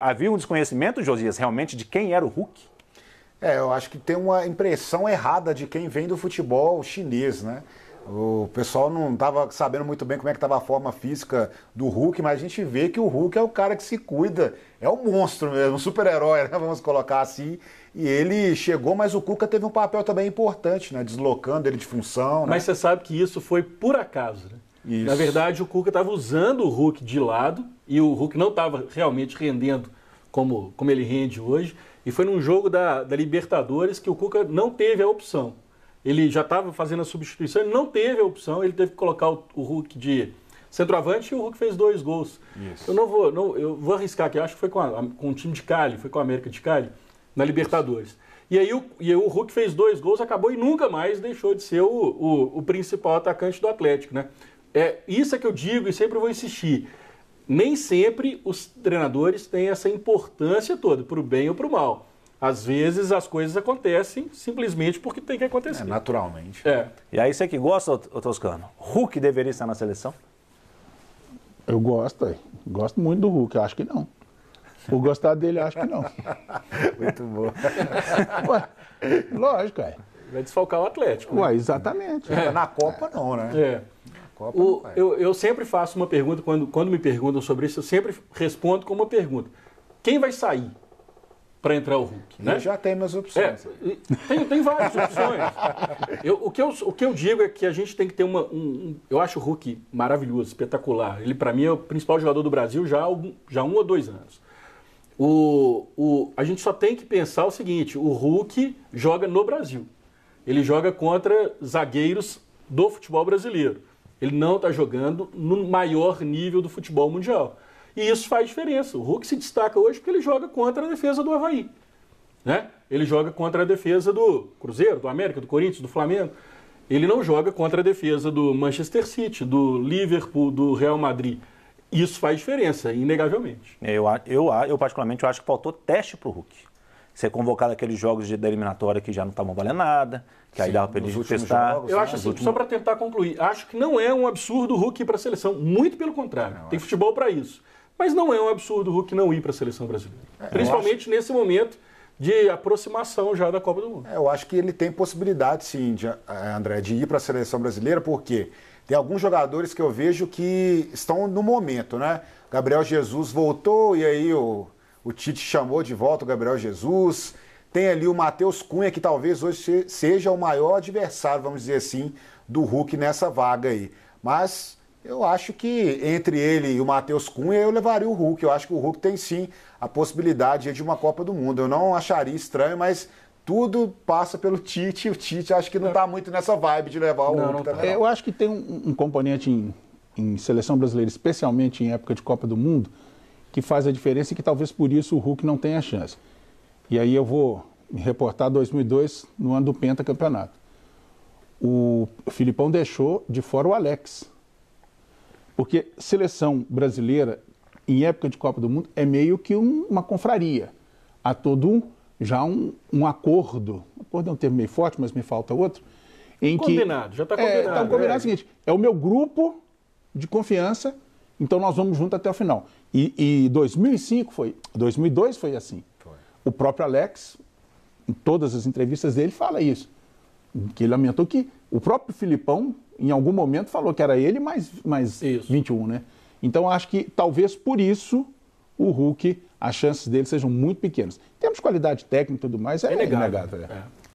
Havia um desconhecimento, Josias, realmente de quem era o Hulk? É, eu acho que tem uma impressão errada de quem vem do futebol chinês, né? O pessoal não estava sabendo muito bem como é que estava a forma física do Hulk, mas a gente vê que o Hulk é o cara que se cuida, é um monstro mesmo, um super-herói, né? vamos colocar assim. E ele chegou, mas o Cuca teve um papel também importante, né? Deslocando ele de função. Né? Mas você sabe que isso foi por acaso, né? Isso. Na verdade, o Cuca estava usando o Hulk de lado e o Hulk não estava realmente rendendo como, como ele rende hoje. E foi num jogo da, da Libertadores que o Cuca não teve a opção. Ele já estava fazendo a substituição, ele não teve a opção, ele teve que colocar o, o Hulk de centroavante e o Hulk fez dois gols. Isso. Eu não vou, não, eu vou arriscar aqui, acho que foi com, a, com o time de Cali, foi com a América de Cali, na Libertadores. E aí, o, e aí o Hulk fez dois gols, acabou e nunca mais deixou de ser o, o, o principal atacante do Atlético, né? É, isso é que eu digo e sempre vou insistir. Nem sempre os treinadores têm essa importância toda, para o bem ou para o mal. Às vezes as coisas acontecem simplesmente porque tem que acontecer. É, naturalmente. É. E aí você que gosta, o Toscano, Hulk deveria estar na seleção? Eu gosto, gosto muito do Hulk, acho que não. Por gostar dele, acho que não. muito bom. Ué, lógico, é. Vai desfalcar o Atlético. Né? Ué, né? exatamente. É. Na Copa, não, né? É. Copa o, eu, eu, sempre faço uma pergunta, quando, quando me perguntam sobre isso, eu sempre respondo com uma pergunta. Quem vai sair para entrar o Hulk? Né? Eu já tenho minhas opções. É, tem, tem várias opções. Eu, o, que eu, o que eu digo é que a gente tem que ter uma... Um, um, eu acho o Hulk maravilhoso, espetacular. Ele, para mim, é o principal jogador do Brasil já há, já um ou dois anos. O, o, a gente só tem que pensar o seguinte, o Hulk joga no Brasil. Ele joga contra zagueiros do futebol brasileiro. Ele não está jogando no maior nível do futebol mundial. E isso faz diferença. O Hulk se destaca hoje porque ele joga contra a defesa do Havaí. Né? Ele joga contra a defesa do Cruzeiro, do América, do Corinthians, do Flamengo. Ele não joga contra a defesa do Manchester City, do Liverpool, do Real Madrid. Isso faz diferença, inegavelmente. Eu, eu, eu particularmente, eu acho que faltou teste para o Hulk ser convocado aqueles jogos de eliminatória que já não estavam valendo nada, que aí Sim, dava para ele testar. Jogos, eu né? acho assim, últimos... só para tentar concluir, acho que não é um absurdo o Hulk ir para a seleção, muito pelo contrário, não, tem acho... futebol para isso. Mas não é um absurdo o Hulk não ir para a seleção brasileira, é, principalmente acho... nesse momento de aproximação já da Copa do Mundo. É, eu acho que ele tem possibilidade, sim, de, eh, André, de ir para a seleção brasileira, porque tem alguns jogadores que eu vejo que estão no momento, né? Gabriel Jesus voltou e aí o o Tite chamou de volta o Gabriel Jesus. Tem ali o Matheus Cunha, que talvez hoje seja o maior adversário, vamos dizer assim, do Hulk nessa vaga aí. Mas eu acho que entre ele e o Matheus Cunha eu levaria o Hulk. Eu acho que o Hulk tem sim a possibilidade de uma Copa do Mundo. Eu não acharia estranho, mas tudo passa pelo Tite. O Tite acho que não está é. muito nessa vibe de levar o não, Hulk. Não tá. Eu acho que tem um, um componente em, em seleção brasileira, especialmente em época de Copa do Mundo, que faz a diferença e que talvez por isso o Hulk não tenha chance. E aí eu vou me reportar 2002, no ano do pentacampeonato. O Filipão deixou de fora o Alex. Porque seleção brasileira, em época de Copa do Mundo, é meio que um, uma confraria. Há todo um, já um, um acordo, acordo é um termo meio forte, mas me falta outro, em combinado, que... Combinado, já está combinado. É, tá combinado é. é. o seguinte, é o meu grupo de confiança então nós vamos junto até o final. E, e 2005 foi, 2002 foi assim. Foi. O próprio Alex, em todas as entrevistas dele, fala isso. Que ele lamentou que o próprio Filipão, em algum momento, falou que era ele mais, mais 21, né? Então acho que talvez por isso o Hulk, as chances dele sejam muito pequenas. Temos qualidade técnica e tudo mais, é, é inegável. inegável é. É.